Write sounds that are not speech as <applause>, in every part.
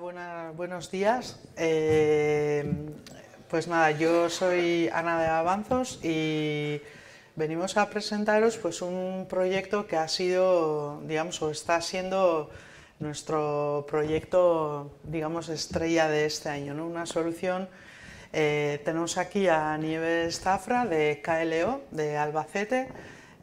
hola, buenos días. Eh, pues nada, yo soy Ana de Avanzos y venimos a presentaros pues un proyecto que ha sido, digamos, o está siendo nuestro proyecto, digamos, estrella de este año, Una solución. Eh, tenemos aquí a Nieves Zafra de KLO, de Albacete,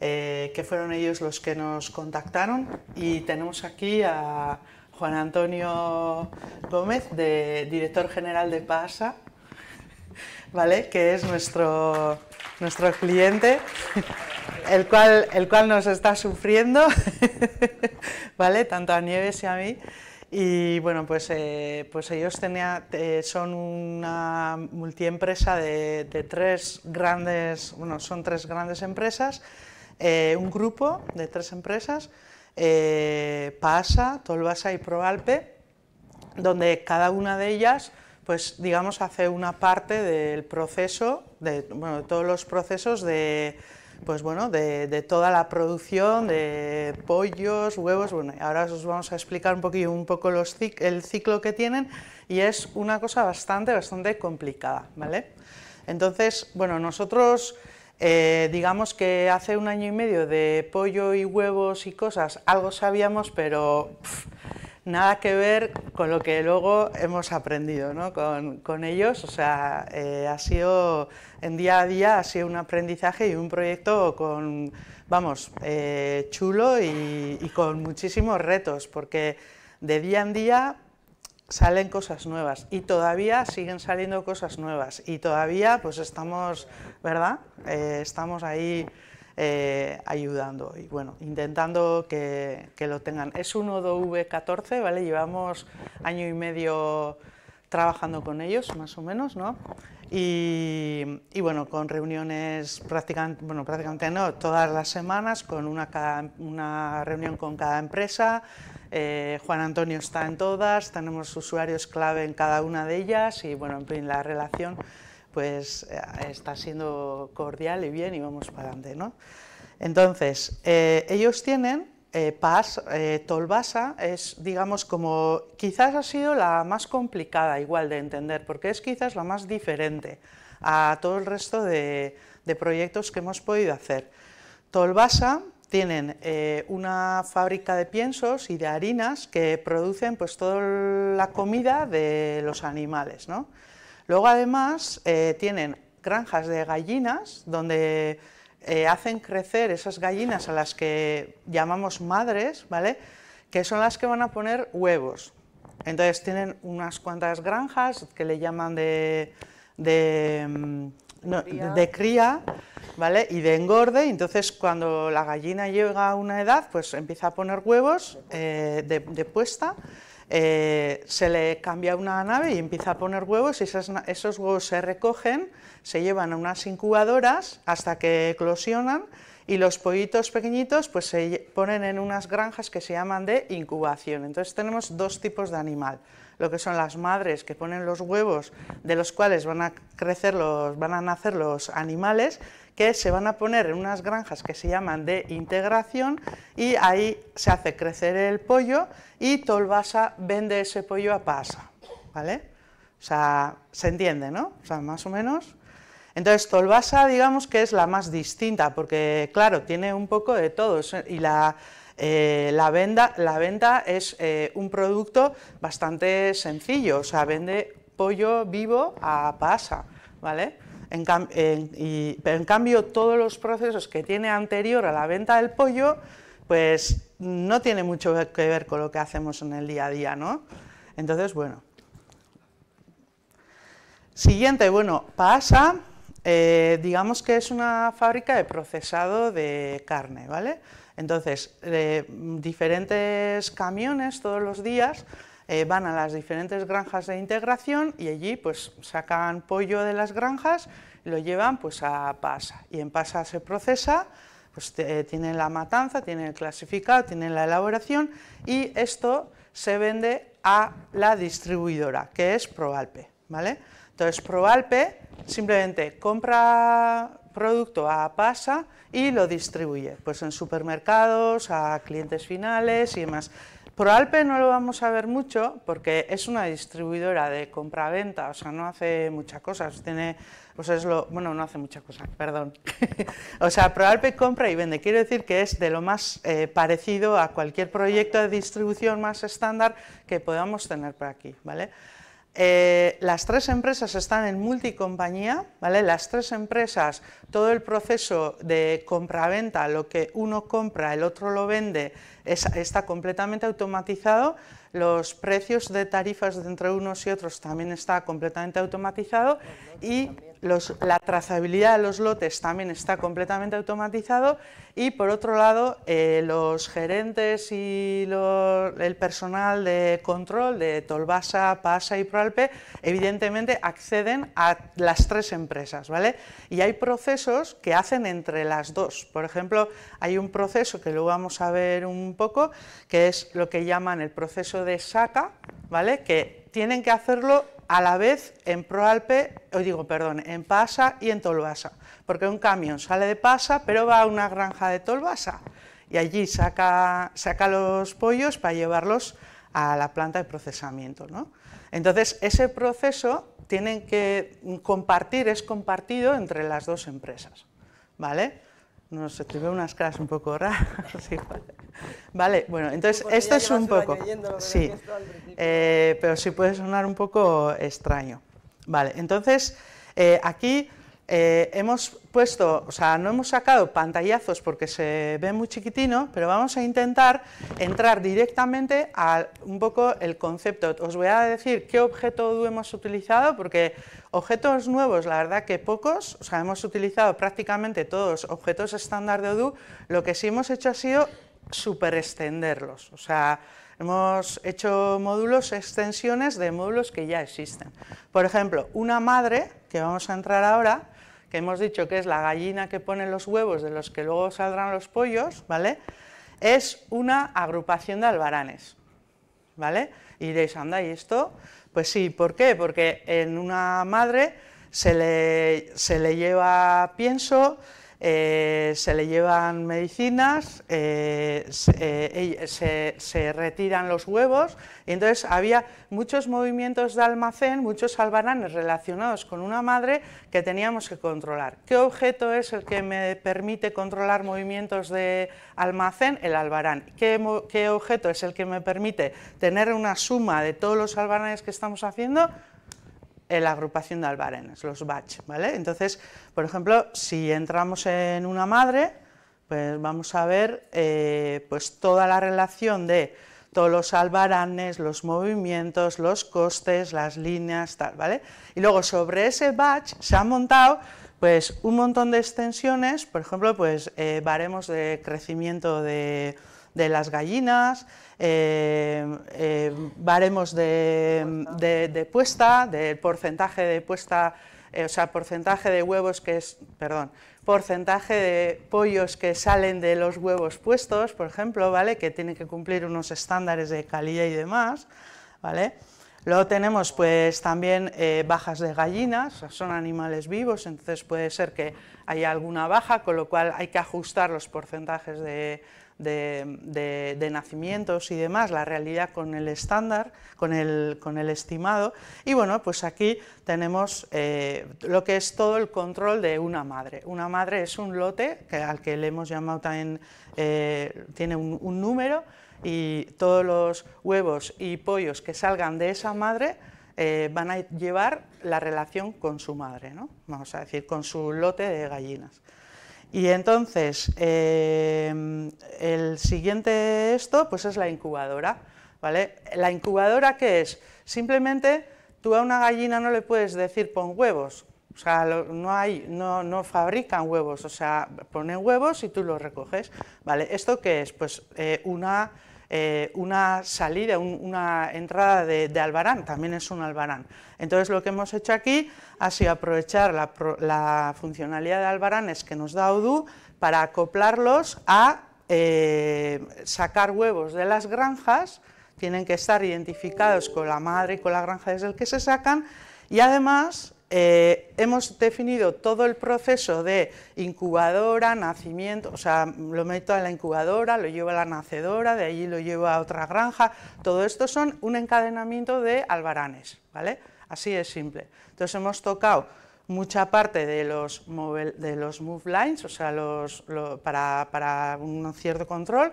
eh, que fueron ellos los que nos contactaron y tenemos aquí a Juan Antonio Gómez, de director general de PASA, ¿vale? que es nuestro, nuestro cliente, el cual, el cual nos está sufriendo, ¿vale? tanto a Nieves y a mí. Y bueno, pues, eh, pues ellos tenía, son una multiempresa de, tres grandes, bueno, son tres grandes empresas, eh, un grupo de tres empresas, eh, PASA, TOLVASA y Proalpe, donde cada una de ellas pues digamos hace una parte del proceso, de, bueno, todos los procesos de, pues bueno, de, toda la producción de pollos, huevos, bueno, ahora os vamos a explicar un poquillo un poco el ciclo que tienen y es una cosa bastante, bastante complicada, ¿vale? Entonces, bueno, nosotros eh, digamos que hace un año y medio de pollo y huevos y cosas, algo sabíamos, pero nada que ver con lo que luego hemos aprendido ¿no? con, ellos. O sea, eh, ha sido, en día a día, ha sido un aprendizaje y un proyecto con, vamos, eh, chulo y con muchísimos retos, porque de día en día salen cosas nuevas y todavía siguen saliendo cosas nuevas y todavía pues estamos, ¿verdad? Eh, estamos ahí eh, ayudando y bueno, intentando que, lo tengan. Es un nodo V14, ¿vale? Llevamos año y medio trabajando con ellos, más o menos, ¿no? Y, bueno, con reuniones prácticamente, no, todas las semanas, con una, una reunión con cada empresa, eh, Juan Antonio está en todas, tenemos usuarios clave en cada una de ellas y bueno, en la relación pues eh, está siendo cordial y bien y vamos para adelante. ¿no? Entonces, eh, ellos tienen PAS, Paz, Tolbasa, es digamos como quizás ha sido la más complicada igual de entender, porque es quizás la más diferente a todo el resto de, de proyectos que hemos podido hacer. Tolbasa tienen eh, una fábrica de piensos y de harinas que producen pues toda la comida de los animales. ¿no? Luego además eh, tienen granjas de gallinas donde eh, hacen crecer esas gallinas a las que llamamos madres, ¿vale? que son las que van a poner huevos. Entonces tienen unas cuantas granjas que le llaman de mm, de cría, ¿vale? Y de engorde, entonces cuando la gallina llega a una edad, pues empieza a poner huevos eh, de, puesta, eh, se le cambia una nave y empieza a poner huevos y esos huevos se recogen, se llevan a unas incubadoras hasta que eclosionan y los pollitos pequeñitos pues se ponen en unas granjas que se llaman de incubación. Entonces tenemos dos tipos de animal lo que son las madres que ponen los huevos de los cuales van a crecer los, van a nacer los animales que se van a poner en unas granjas que se llaman de integración y ahí se hace crecer el pollo y Tolbasa vende ese pollo a Pasa, ¿vale? O sea, se entiende, ¿no? O sea, más o menos. Entonces, Tolbasa, digamos que es la más distinta, porque, claro, tiene un poco de todo. Y la, eh, la, venta es eh, un producto bastante sencillo, o sea, vende pollo vivo a pasa, ¿vale? En, en cambio, todos los procesos que tiene anterior a la venta del pollo, pues no tiene mucho que ver con lo que hacemos en el día a día, ¿no? Entonces, bueno. Siguiente, bueno, pasa, eh, digamos que es una fábrica de procesado de carne, ¿vale? Entonces, eh, diferentes camiones todos los días eh, van a las diferentes granjas de integración y allí pues sacan pollo de las granjas y lo llevan pues a Pasa. Y en Pasa se procesa, pues eh, tienen la matanza, tienen el clasificado, tienen la elaboración y esto se vende a la distribuidora, que es Proalpe, ¿vale? Entonces Proalpe simplemente compra producto A pasa y lo distribuye, pues en supermercados, a clientes finales y demás. ProAlpe no lo vamos a ver mucho porque es una distribuidora de compra-venta, o sea, no hace muchas cosas, tiene, pues es lo, bueno, no hace muchas cosas, perdón. <laughs> o sea, ProAlpe compra y vende, quiero decir que es de lo más eh, parecido a cualquier proyecto de distribución más estándar que podamos tener por aquí, ¿vale? Eh, las tres empresas están en multicompañía, ¿vale? Las tres empresas, todo el proceso de compra-venta, lo que uno compra, el otro lo vende, está completamente automatizado. Los precios de tarifas de entre unos y otros también está completamente automatizado. Y la trazabilidad de los lotes también está completamente automatizado y por otro lado eh, los gerentes y el personal de control de Tolbasa, Pasa y Proalpe evidentemente acceden a las tres empresas, ¿vale? Y hay procesos que hacen entre las dos. Por ejemplo, hay un proceso que lo vamos a ver un poco, que es lo que llaman el proceso de saca, ¿vale? Que tienen que hacerlo a la vez en Proalpe, o digo, perdón, en Pasa y en Tolvasa, porque un camión sale de Pasa pero va a una granja de Tolvasa y allí saca, los pollos para llevarlos a la planta de procesamiento. Entonces, ese proceso tienen que compartir, es compartido entre las dos empresas. ¿vale? No Nos ve unas caras un poco raras. <laughs> vale. bueno, entonces esto es un poco... Sí, eh, pero sí puede sonar un poco extraño. Vale, entonces eh, aquí eh, hemos puesto, o sea, no hemos sacado pantallazos porque se ve muy chiquitino, pero vamos a intentar entrar directamente a un poco el concepto. Os voy a decir qué objeto ODU hemos utilizado, porque objetos nuevos, la verdad que pocos, o sea, hemos utilizado prácticamente todos objetos estándar de ODU, lo que sí hemos hecho ha sido super extenderlos, o sea, Hemos hecho módulos, extensiones de módulos que ya existen. Por ejemplo, una madre, que vamos a entrar ahora, que hemos dicho que es la gallina que pone los huevos de los que luego saldrán los pollos, ¿vale? Es una agrupación de albaranes, ¿vale? Y diréis, anda, ¿y esto? Pues sí, ¿por qué? Porque en una madre se le lleva pienso, eh, se le llevan medicinas, eh, eh, se, retiran los huevos, entonces había muchos movimientos de almacén, muchos albaranes relacionados con una madre que teníamos que controlar. ¿Qué objeto es el que me permite controlar movimientos de almacén? El albarán. ¿Qué, qué objeto es el que me permite tener una suma de todos los albaranes que estamos haciendo? la agrupación de albarenes, los batch, ¿vale? Entonces, por ejemplo, si entramos en una madre, pues vamos a ver eh, pues toda la relación de todos los albaranes, los movimientos, los costes, las líneas, tal, ¿vale? Y luego sobre ese batch se han montado pues un montón de extensiones, por ejemplo, pues eh, baremos de crecimiento de de las gallinas, eh, eh baremos de, de, puesta, del porcentaje de puesta, eh, o sea, porcentaje de huevos que es, perdón, porcentaje de pollos que salen de los huevos puestos, por ejemplo, ¿vale? Que tienen que cumplir unos estándares de calidad y demás, ¿vale? Luego tenemos pues también eh, bajas de gallinas, son animales vivos, entonces puede ser que haya alguna baja, con lo cual hay que ajustar los porcentajes de, de, nacimientos y demás, la realidad con el estándar, con el, con el estimado. Y bueno, pues aquí tenemos eh, lo que es todo el control de una madre. Una madre es un lote que, al que le hemos llamado también, eh, tiene un, número y todos los huevos y pollos que salgan de esa madre eh, van a llevar la relación con su madre, ¿no? vamos a decir, con su lote de gallinas. Y entonces, em, el siguiente esto, pues es la incubadora. ¿vale? ¿La incubadora qué es? Simplemente tú a una gallina no le puedes decir pon huevos, o sea, no, hay, no, fabrican huevos, o sea, ponen huevos y tú los recoges. ¿Vale? ¿Esto qué es? Pues eh, una eh, una salida, una entrada de, Albarán, también es un Albarán. Entonces lo que hemos hecho aquí ha sido aprovechar la, funcionalidad de Albaranes que nos da ODU para acoplarlos a eh, sacar huevos de las granjas, tienen que estar identificados con la madre y con la granja desde el que se sacan, y además eh, hemos definido todo el proceso de incubadora, nacimiento, o sea, lo meto a la incubadora, lo llevo a la nacedora, de allí lo llevo a otra granja, todo esto son un encadenamiento de albaranes, ¿vale? Así es simple. Entonces hemos tocado mucha parte de los, move, de los move lines, o sea, para, para un cierto control,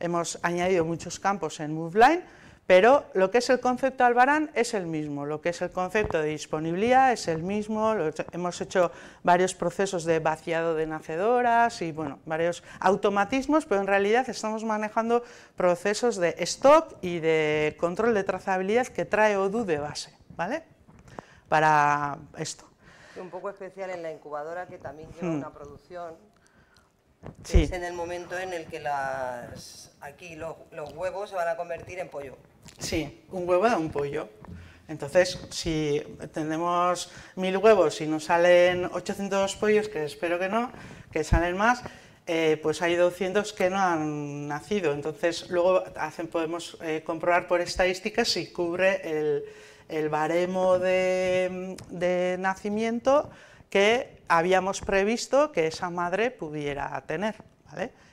hemos añadido muchos campos en move line, pero lo que es el concepto Albarán es el mismo, lo que es el concepto de disponibilidad es el mismo, hemos hecho varios procesos de vaciado de nacedoras y bueno, varios automatismos, pero en realidad estamos manejando procesos de stock y de control de trazabilidad que trae ODU de base, ¿vale? Para esto. Un poco especial en la incubadora que también lleva hmm. una producción es en el momento en el que las, aquí los, huevos se van a convertir en pollo. Sí, un huevo da un pollo. Entonces, si tenemos mil huevos y nos salen 800 pollos, que espero que no, que salen más, eh, pues hay 200 que no han nacido. Entonces, luego hacen, podemos eh, comprobar por estadísticas si cubre el, baremo de, nacimiento que habíamos previsto que esa madre pudiera tener.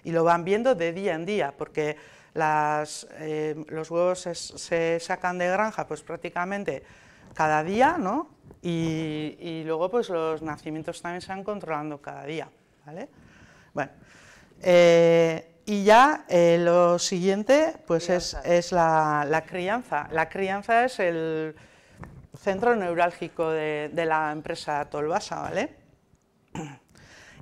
Y lo van viendo de día en día, porque eh, los huevos se, sacan de granja pues prácticamente cada día, ¿no? Y, luego pues los nacimientos también se van controlando cada día, ¿vale? Bueno, eh, y ya eh, lo siguiente pues es, la, crianza. La crianza es el centro neurálgico de, la empresa tolbasa ¿vale?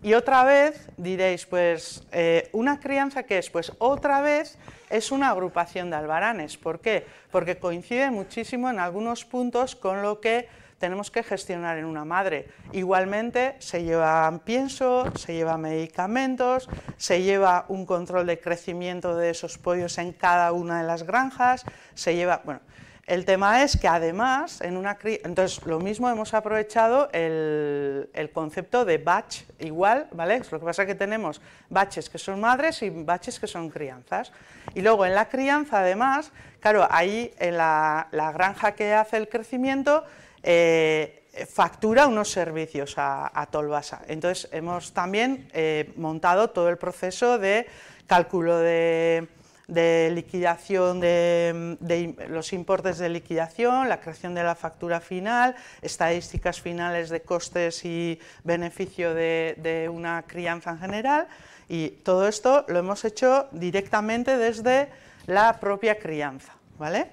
Y otra vez diréis, pues, ¿una crianza que es? Pues otra vez es una agrupación de albaranes. ¿Por qué? Porque coincide muchísimo en algunos puntos con lo que tenemos que gestionar en una madre. Igualmente se lleva pienso, se lleva medicamentos, se lleva un control de crecimiento de esos pollos en cada una de las granjas, se lleva... Bueno, el tema es que además, en una entonces lo mismo hemos aprovechado el, concepto de batch igual, ¿vale? Lo que pasa es que tenemos baches que son madres y baches que son crianzas. Y luego en la crianza además, claro, ahí en la, granja que hace el crecimiento eh, factura unos servicios a, a, Tolbasa. Entonces hemos también eh, montado todo el proceso de cálculo de de liquidación de, los importes de liquidación, la creación de la factura final, estadísticas finales de costes y beneficio de, una crianza en general y todo esto lo hemos hecho directamente desde la propia crianza, ¿vale?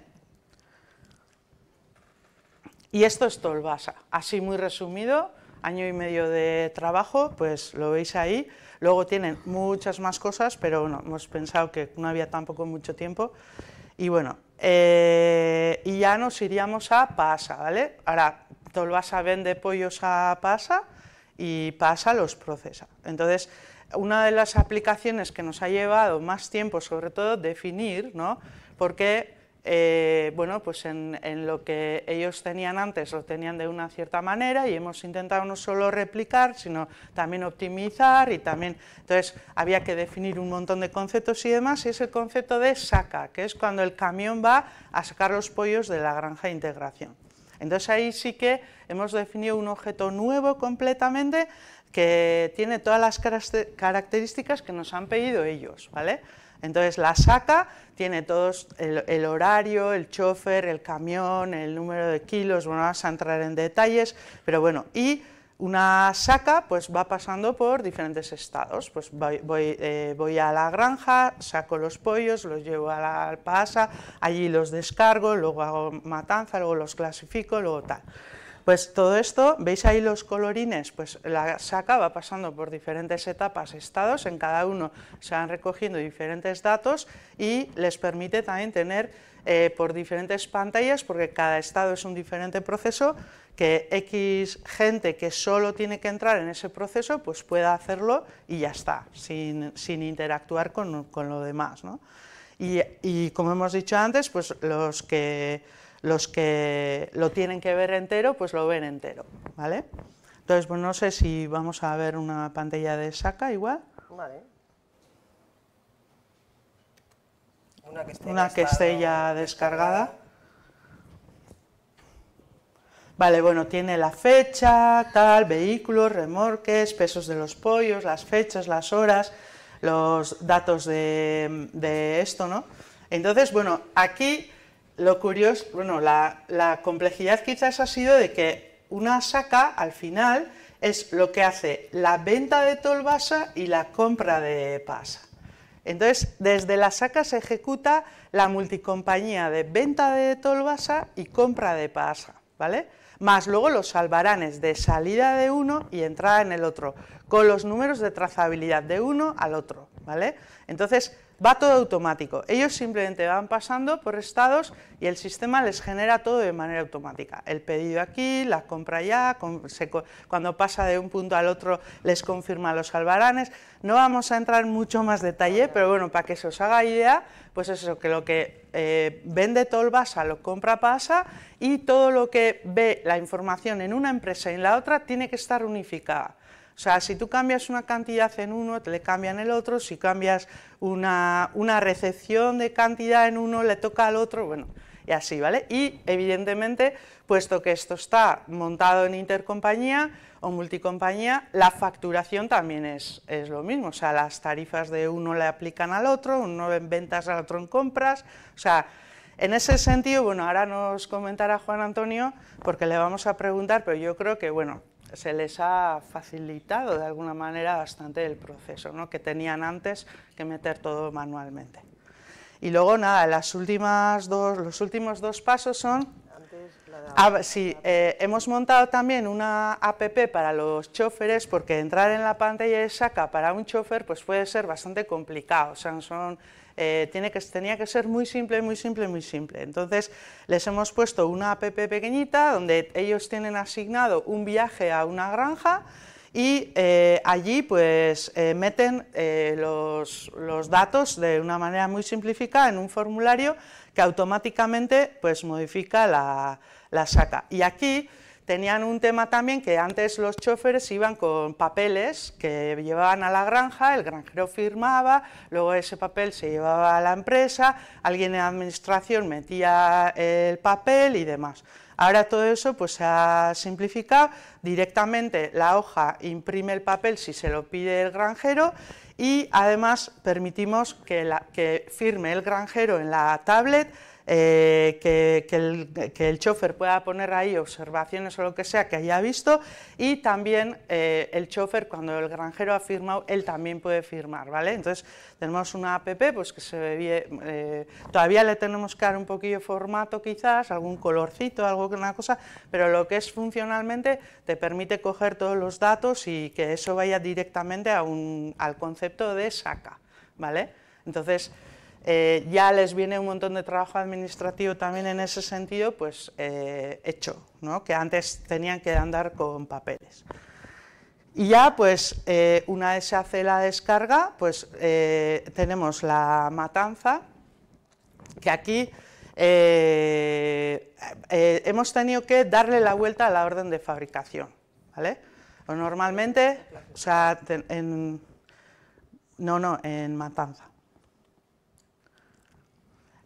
Y esto es Tolbasa, así muy resumido, año y medio de trabajo, pues lo veis ahí, Luego tienen muchas más cosas, pero bueno, hemos pensado que no había tampoco mucho tiempo. Y bueno, eh, y ya nos iríamos a Pasa, ¿vale? Ahora, Tolvasa vende pollos a Pasa y Pasa los procesa. Entonces, una de las aplicaciones que nos ha llevado más tiempo, sobre todo, definir, ¿no? Porque eh, bueno, pues en, lo que ellos tenían antes lo tenían de una cierta manera y hemos intentado no solo replicar, sino también optimizar y también, entonces había que definir un montón de conceptos y demás, y es el concepto de saca, que es cuando el camión va a sacar los pollos de la granja de integración. Entonces ahí sí que hemos definido un objeto nuevo completamente que tiene todas las características que nos han pedido ellos, ¿vale? Entonces la saca, tiene todos el, horario, el chofer, el camión, el número de kilos, bueno, vamos a entrar en detalles, pero bueno, y una saca pues va pasando por diferentes estados, pues eh, voy, a la granja, saco los pollos, los llevo a la pasa, allí los descargo, luego hago matanza, luego los clasifico, luego tal. Pues todo esto, veis ahí los colorines, pues la saca va pasando por diferentes etapas, estados, en cada uno se van recogiendo diferentes datos y les permite también tener eh, por diferentes pantallas, porque cada estado es un diferente proceso, que X gente que solo tiene que entrar en ese proceso, pues pueda hacerlo y ya está, sin, interactuar con, lo demás. y como hemos dicho antes, pues los que los que lo tienen que ver entero, pues lo ven entero, ¿vale? Entonces, bueno, no sé si vamos a ver una pantalla de saca igual. Una que esté, ya descargada. Vale, bueno, tiene la fecha, tal, vehículos, remorques, pesos de los pollos, las fechas, las horas, los datos de, de esto, ¿no? Entonces, bueno, aquí lo curioso, bueno, la, complejidad quizás ha sido de que una saca al final es lo que hace la venta de tolvasa y la compra de pasa. Entonces, desde la saca se ejecuta la multicompañía de venta de tolvasa y compra de pasa, ¿vale? Más luego los albaranes de salida de uno y entrada en el otro, con los números de trazabilidad de uno al otro, ¿vale? Entonces, Va todo automático. Ellos simplemente van pasando por estados y el sistema les genera todo de manera automática. El pedido aquí, la compra allá, cuando pasa de un punto al otro les confirma los albaranes. No vamos a entrar en mucho más detalle, pero bueno, para que se os haga idea, pues eso, que lo que eh, vende vende Tolbasa lo compra Pasa y todo lo que ve la información en una empresa y en la otra tiene que estar unificada. O sea, si tú cambias una cantidad en uno, te le cambian el otro, si cambias una, recepción de cantidad en uno, le toca al otro, bueno, y así, ¿vale? Y evidentemente, puesto que esto está montado en intercompañía o multicompañía, la facturación también es, es lo mismo, o sea, las tarifas de uno le aplican al otro, uno en ventas al otro en compras, o sea, en ese sentido, bueno, ahora nos comentará Juan Antonio, porque le vamos a preguntar, pero yo creo que, bueno, se les ha facilitado de alguna manera bastante el proceso, ¿no? que tenían antes que meter todo manualmente. Y luego nada, las últimas dos, los últimos dos pasos son... Ah, sí, eh, hemos montado también una app para los choferes porque entrar en la pantalla de saca para un chofer pues puede ser bastante complicado, son eh, tenía que ser muy simple, muy simple, muy simple. Entonces les hemos puesto una app pequeñita donde ellos tienen asignado un viaje a una granja y eh, allí pues eh, meten los, datos de una manera muy simplificada en un formulario que automáticamente pues modifica la, la saca. Y aquí tenían un tema también que antes los choferes iban con papeles que llevaban a la granja, el granjero firmaba, luego ese papel se llevaba a la empresa, alguien en administración metía el papel y demás. Ahora todo eso pues, se ha simplificado, directamente la hoja imprime el papel si se lo pide el granjero y además permitimos que, que firme el granjero en la tablet eh, que, el, que, el, chofer pueda poner ahí observaciones o lo que sea que haya visto y también eh, el chofer cuando el granjero ha firmado, él también puede firmar, ¿vale? Entonces tenemos una app pues que se ve eh, todavía le tenemos que dar un poquillo formato quizás, algún colorcito, algo una cosa, pero lo que es funcionalmente te permite coger todos los datos y que eso vaya directamente a un, al concepto de saca, ¿vale? Entonces, eh, ya les viene un montón de trabajo administrativo también en ese sentido, pues eh, hecho, ¿no? que antes tenían que andar con papeles. Y ya, pues, eh, una vez se hace la descarga, pues tenemos la matanza, que aquí hemos tenido que darle la vuelta a la orden de fabricación, ¿vale? O normalmente, o sea, en, no, no, en matanza.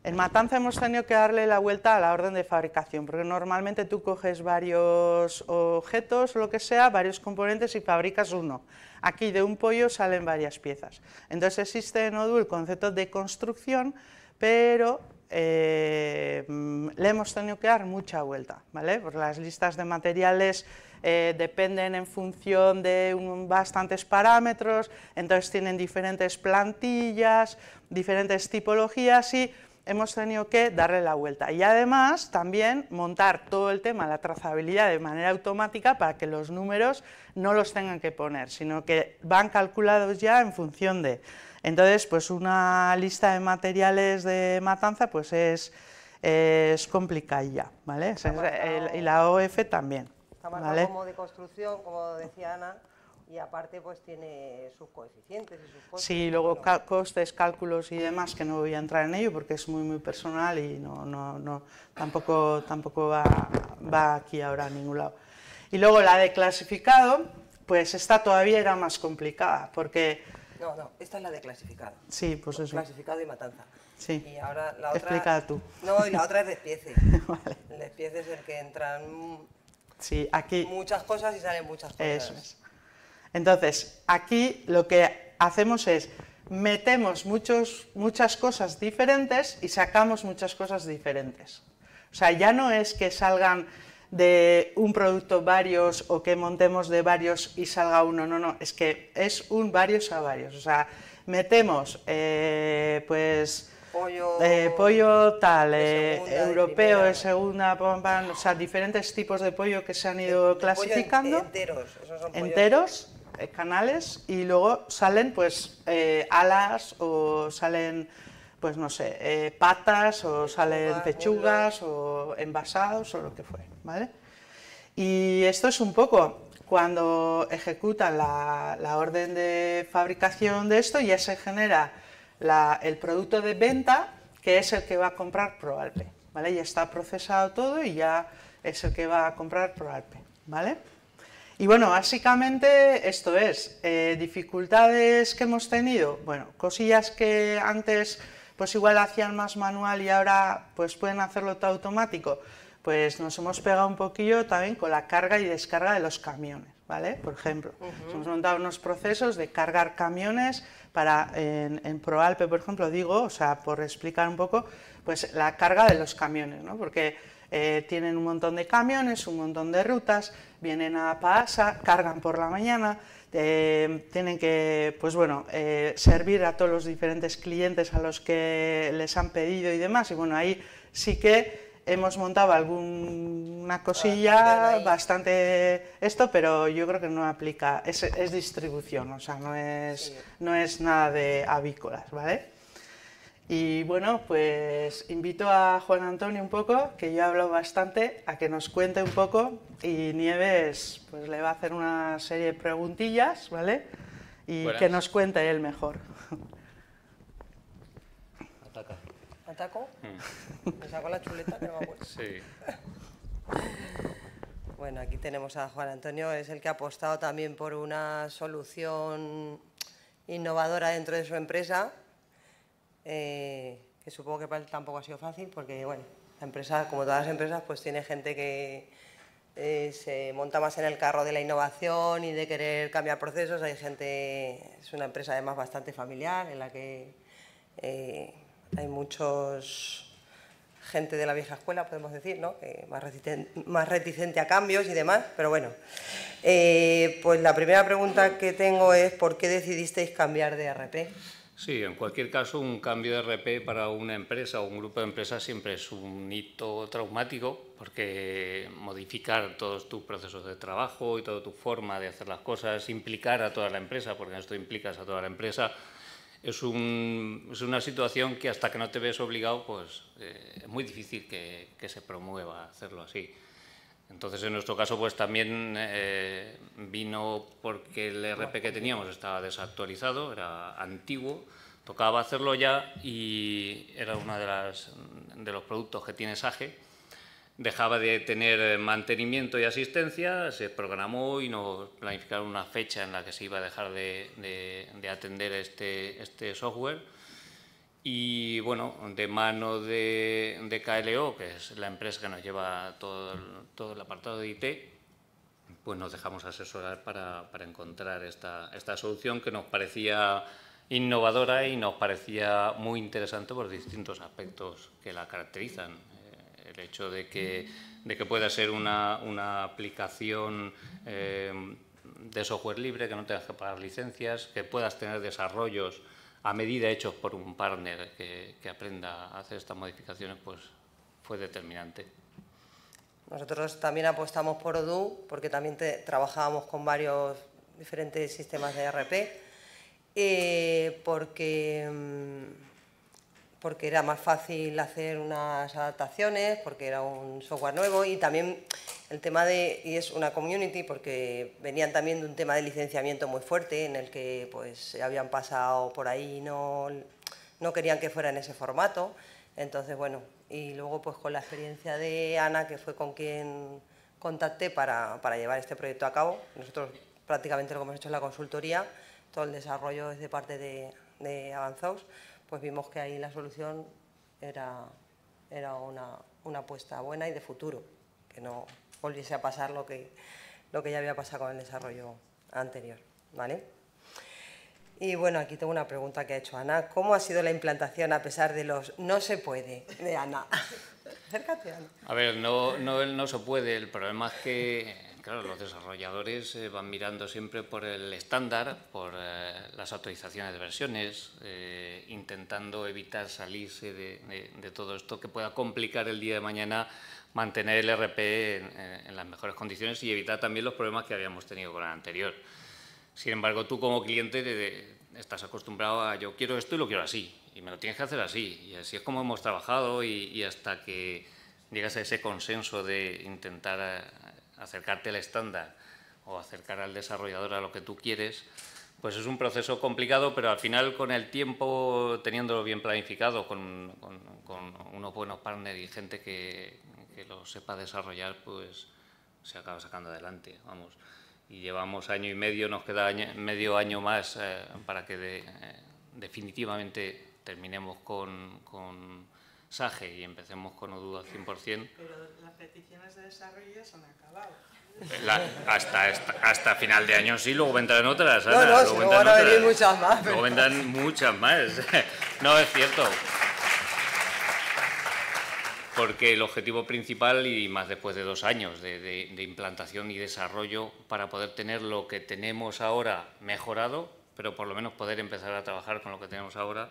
En Matanza hemos tenido que darle la vuelta a la orden de fabricación, porque normalmente tú coges varios objetos, lo que sea, varios componentes y fabricas uno. Aquí de un pollo salen varias piezas. Entonces existe en Odoo el concepto de construcción, pero eh, le hemos tenido que dar mucha vuelta, ¿vale? Por las listas de materiales eh, dependen en función de bastantes parámetros, entonces tienen diferentes plantillas, diferentes tipologías y hemos tenido que darle la vuelta. Y además también montar todo el tema, la trazabilidad de manera automática para que los números no los tengan que poner, sino que van calculados ya en función de. Entonces, pues una lista de materiales de matanza pues es, es complicada ya, ¿vale? y la OF también. Estamos de construcción, como decía Ana y aparte pues tiene sus coeficientes y sus costes. Sí, luego costes, cálculos y demás, que no voy a entrar en ello porque es muy muy personal y no, no, no tampoco, tampoco va, va aquí ahora a ningún lado. Y luego la de clasificado, pues esta todavía era más complicada porque... No, no, esta es la de clasificado. Sí, pues eso. Clasificado y matanza. Sí. Y ahora la otra... tú. No, y la otra es despiece. <laughs> despiece es el que entran... aquí... Muchas cosas y salen muchas cosas. Eso es. Entonces, aquí lo que hacemos es metemos muchos, muchas cosas diferentes y sacamos muchas cosas diferentes. O sea, ya no es que salgan de un producto varios o que montemos de varios y salga uno, no, no, es que es un varios a varios. O sea, metemos eh, pues pollo, eh, tal, eh, europeo de, segunda, o sea, diferentes tipos de pollo que se han ido clasificando. enteros eh, canales y luego salen pues eh, alas o salen pues no sé, eh, patas o salen pechugas o envasados o lo que fue, ¿vale? Y esto es un poco, cuando ejecutan la, orden de fabricación de esto ya se genera el producto de venta que es el que va a comprar ProAlpe, ¿vale? Ya está procesado todo y ya es el que va a comprar ProAlpe, ¿vale? Y bueno, básicamente esto es, eh, dificultades que hemos tenido, bueno, cosillas que antes pues igual hacían más manual y ahora pues pueden hacerlo todo automático, pues nos hemos pegado un poquillo también con la carga y descarga de los camiones, ¿vale? Por ejemplo, hemos montado unos procesos de cargar camiones para, en, ProAlpe, por ejemplo, digo, o sea, por explicar un poco, pues la carga de los camiones, ¿no? Porque eh, tienen un montón de camiones, un montón de rutas, vienen a Paasa, cargan por la mañana, eh, tienen que, pues bueno, eh, servir a todos los diferentes clientes a los que les han pedido y demás. Y bueno, ahí sí que hemos montado alguna cosilla ah, bastante esto, pero yo creo que no aplica, es, distribución, o sea, no es, no es nada de avícolas, ¿vale? Y bueno, pues invito a Juan Antonio un poco, que yo hablo hablado bastante, a que nos cuente un poco y Nieves pues le va a hacer una serie de preguntillas, ¿vale? Y que nos cuente él mejor. Ataco. ¿Ataco? Mm. Me saco la chuleta que Sí. Bueno, aquí tenemos a Juan Antonio, es el que ha apostado también por una solución innovadora dentro de su empresa eh, que supongo que para tampoco ha sido fácil porque, bueno, la empresa, como todas las empresas, pues tiene gente que eh, se monta más en el carro de la innovación y de querer cambiar procesos. Hay gente, es una empresa además bastante familiar en la que eh, hay muchos gente de la vieja escuela, podemos decir, ¿no? más, reticente, a cambios y demás, pero bueno. pues la primera pregunta que tengo es, ¿por qué decidisteis cambiar de RP? Sí, en cualquier caso, un cambio de RP para una empresa o un grupo de empresas siempre es un hito traumático porque modificar todos tus procesos de trabajo y toda tu forma de hacer las cosas, implicar a toda la empresa, porque en esto implicas a toda la empresa, es, una situación que hasta que no te ves obligado, pues eh, es muy difícil que se promueva hacerlo así. Entonces, en nuestro caso, pues también eh, vino porque el RP que teníamos estaba desactualizado, era antiguo, tocaba hacerlo ya y era uno de, los productos que tiene SAGE. Dejaba de tener mantenimiento y asistencia, se programó y nos planificaron una fecha en la que se iba a dejar de, atender este, este software y bueno, de mano de, KLO, que es la empresa que nos lleva todo el, apartado de IT, pues nos dejamos asesorar para, encontrar esta, solución que nos parecía innovadora y nos parecía muy interesante por distintos aspectos que la caracterizan. Eh, el hecho de que, de que pueda ser una, aplicación eh, de software libre, que no tengas que pagar licencias, que puedas tener desarrollos a medida hechos por un partner que, aprenda a hacer estas modificaciones, pues fue determinante. Nosotros también apostamos por Odoo, porque también trabajábamos con varios diferentes sistemas de RP, eh, porque... Mm, porque era más fácil hacer unas adaptaciones, porque era un software nuevo y también el tema de, y es una community, porque venían también de un tema de licenciamiento muy fuerte en el que pues habían pasado por ahí y no, no querían que fuera en ese formato. Entonces, bueno, y luego pues con la experiencia de Ana, que fue con quien contacté para, para llevar este proyecto a cabo, nosotros prácticamente lo que hemos hecho es la consultoría, todo el desarrollo es de parte de, de Avanzos pues vimos que ahí la solución era, era una, apuesta buena y de futuro, que no volviese a pasar lo que, lo que ya había pasado con el desarrollo anterior. ¿vale? Y bueno, aquí tengo una pregunta que ha hecho Ana. ¿Cómo ha sido la implantación a pesar de los no se puede de Ana? acércate. A ver, no, no, no se puede. El problema es que, claro, los desarrolladores eh, van mirando siempre por el estándar, por eh, las actualizaciones de versiones, eh, intentando evitar salirse de, todo esto que pueda complicar el día de mañana mantener el RP en, las mejores condiciones y evitar también los problemas que habíamos tenido con el anterior. Sin embargo, tú como cliente estás acostumbrado a yo quiero esto y lo quiero así, y me lo tienes que hacer así, y así es como hemos trabajado y, hasta que llegas a ese consenso de intentar acercarte al estándar o acercar al desarrollador a lo que tú quieres, pues es un proceso complicado, pero al final con el tiempo, teniéndolo bien planificado, con, unos buenos partners y gente que, que, lo sepa desarrollar, pues se acaba sacando adelante. Vamos y llevamos año y medio, nos queda medio año más eh, para que eh, definitivamente terminemos con, con, SAGE y empecemos con ODU al 100%. Pero las peticiones de desarrollo se han acabado. hasta, hasta, final de año sí, luego vendrán otras. Ana, no, no, luego, vendrán van a venir muchas más. Luego vendrán muchas más. <laughs> No, es cierto porque el objetivo principal, y más después de dos años de, implantación y desarrollo, para poder tener lo que tenemos ahora mejorado, pero por lo menos poder empezar a trabajar con lo que tenemos ahora,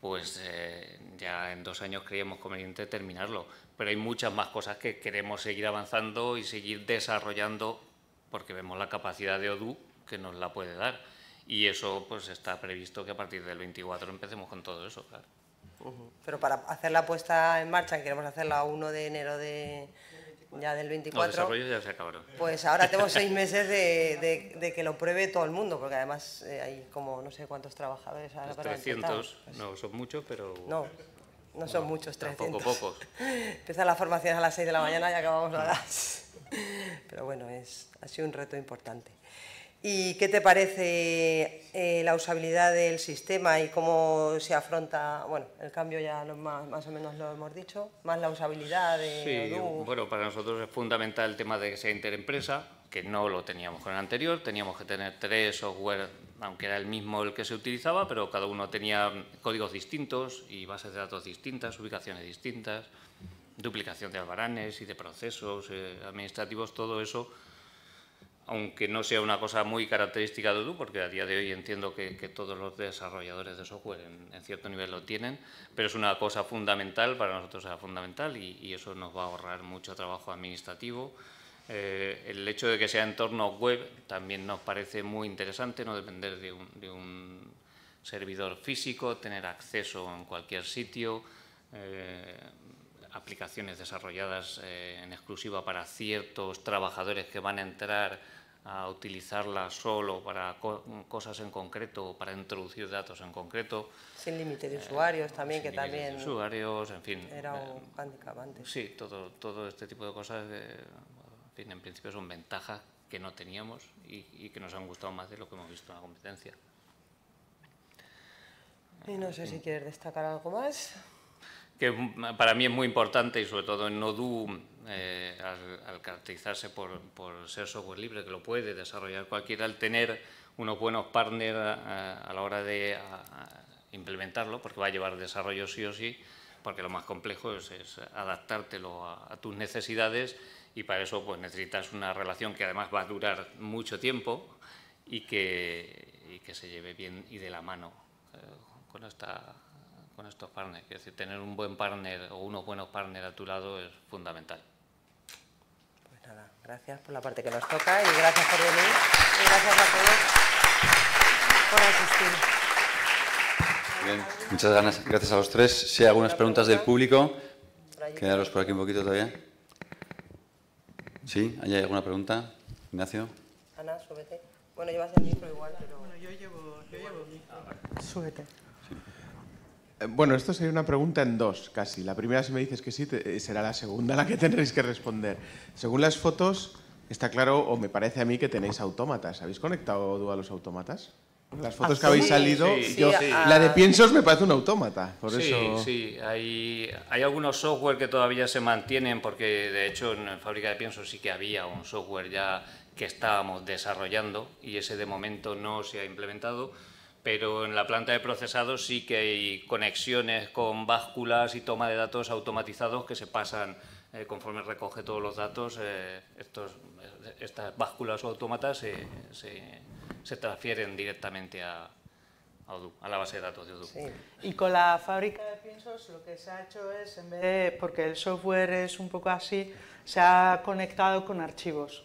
pues eh, ya en dos años creíamos conveniente terminarlo. Pero hay muchas más cosas que queremos seguir avanzando y seguir desarrollando, porque vemos la capacidad de ODU que nos la puede dar. Y eso pues está previsto que a partir del 24 empecemos con todo eso, claro. Pero para hacer la puesta en marcha, que queremos hacerla 1 de enero de, ya del 24, Los ya se acabaron. pues ahora tenemos <laughs> seis meses de, que lo pruebe todo el mundo, porque además eh, hay como no sé cuántos trabajadores. 300, pues no son muchos, pero... No, no son muchos, 300. Poco pocos. <laughs> Empieza la formación a las 6 de la mañana y acabamos a las... <laughs> Pero bueno, es, ha sido un reto importante. ¿Y qué te parece eh, la usabilidad del sistema y cómo se afronta? Bueno, el cambio ya lo, más, o menos lo hemos dicho, más la usabilidad de sí, Bueno, para nosotros es fundamental el tema de que sea interempresa, que no lo teníamos con el anterior, teníamos que tener tres software, aunque era el mismo el que se utilizaba, pero cada uno tenía códigos distintos y bases de datos distintas, ubicaciones distintas, duplicación de albaranes y de procesos eh, administrativos, todo eso aunque no sea una cosa muy característica de Odoo, porque a día de hoy entiendo que, todos los desarrolladores de software en, cierto nivel lo tienen, pero es una cosa fundamental, para nosotros es fundamental y, eso nos va a ahorrar mucho trabajo administrativo. Eh, el hecho de que sea entorno web también nos parece muy interesante, no depender de un, servidor físico, tener acceso en cualquier sitio, eh, aplicaciones desarrolladas eh, en exclusiva para ciertos trabajadores que van a entrar a utilizarla solo para cosas en concreto o para introducir datos en concreto. Sin límite de usuarios también, eh, que también... usuarios, en fin. Era eh, un handicap antes. Sí, todo, todo este tipo de cosas, eh, en, fin, en principio son ventajas que no teníamos y, y, que nos han gustado más de lo que hemos visto en la competencia. Y no sé si quieres destacar algo más que mm, para mí es muy importante y sobre todo en Nodu, eh, al, caracterizarse por, ser software libre, que lo puede desarrollar cualquiera, al tener unos buenos partners eh, a, la hora de implementarlo, porque va a llevar desarrollo sí o sí, porque lo más complejo es, adaptártelo a, tus necesidades y para eso pues, necesitas una relación que además va a durar mucho tiempo y que, y que se lleve bien y de la mano eh, con esta con estos partners. Es decir, tener un buen partner o unos buenos partners a tu lado es fundamental. Pues nada, gracias por la parte que nos toca y gracias por venir y gracias a todos por asistir. Bien, muchas Gracias a los tres. Si hay algunas preguntas del público, quedaros por aquí un poquito todavía. ¿Sí? ¿Hay alguna pregunta? Ignacio. Ana, súbete. Bueno, llevas el micro igual, pero... Bueno, yo llevo, yo llevo el micro. Súbete. Bueno, esto sería una pregunta en dos, casi. La primera, si me dices que sí, eh, será la segunda la que <laughs> tendréis que responder. Según las fotos, está claro, o me parece a mí, que tenéis autómatas. ¿Habéis conectado a los autómatas? Las fotos que habéis ah, salido, la de piensos me parece un autómata. Por eso... sí, hay, hay algunos software que todavía se mantienen, porque de hecho en la Fábrica de Piensos sí que había un software ya que estábamos desarrollando y ese de momento no se ha implementado pero en la planta de procesado sí que hay conexiones con básculas y toma de datos automatizados que se pasan eh, conforme recoge todos los datos, eh, estas básculas o automatas se, transfieren directamente a, la base de datos de Odoo. Y con la fábrica de pinzos lo que se ha hecho es, en vez de, porque el software es un poco así, se ha conectado con archivos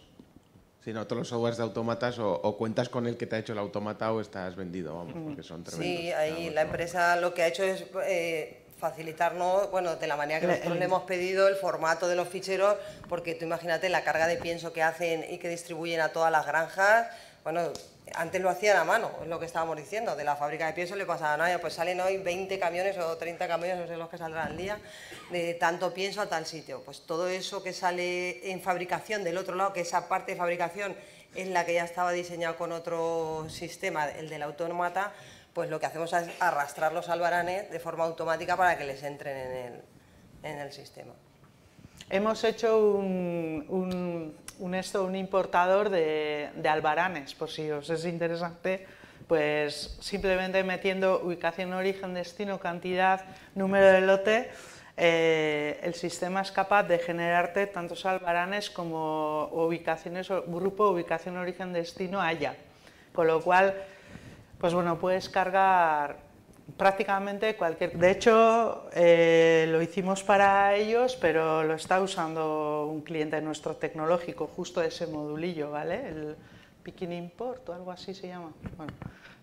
sino todos los softwares de automatas o, cuentas con el que te ha hecho el automata o estás vendido, vamos, porque son tremendos. Sí, ahí la empresa lo que ha hecho es eh, facilitarnos, bueno, de la manera que nosotros le hemos pedido, el formato de los ficheros, porque tú imagínate la carga de pienso que hacen y que distribuyen a todas las granjas, bueno, antes lo hacían a mano, es lo que estábamos diciendo, de la fábrica de pienso le pasaban a pues salen hoy 20 camiones o 30 camiones, no sé los que saldrán al día, de tanto pienso a tal sitio. Pues todo eso que sale en fabricación del otro lado, que esa parte de fabricación es la que ya estaba diseñada con otro sistema, el del autómata, pues lo que hacemos es arrastrarlos al barané de forma automática para que les entren en en el sistema. Hemos hecho un, esto, un importador de, albaranes, por si os es interesante, pues simplemente metiendo ubicación, origen, destino, cantidad, número de lote, eh, el sistema es capaz de generarte tantos albaranes como ubicaciones, grupo, ubicación, origen, destino, haya. Con lo cual, pues bueno, puedes cargar prácticamente cualquier... De hecho, eh, lo hicimos para ellos, pero lo está usando un cliente nuestro tecnológico, justo ese modulillo, ¿vale? El Picking Import o algo así se llama. Bueno,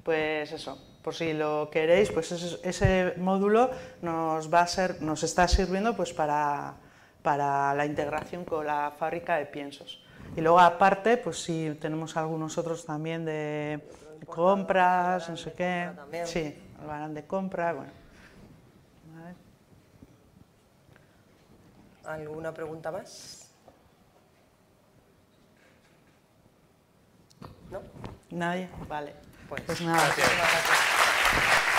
pues eso, por si lo queréis, pues ese, módulo nos va a ser, nos está sirviendo pues para, para la integración con la fábrica de piensos. Y luego aparte, pues si tenemos algunos otros también de compras, no sé qué. Sí, lo harán de compra, bueno. ¿Vale? ¿Alguna pregunta más? ¿No? Nadie, vale. Pues, pues nada. Gracias.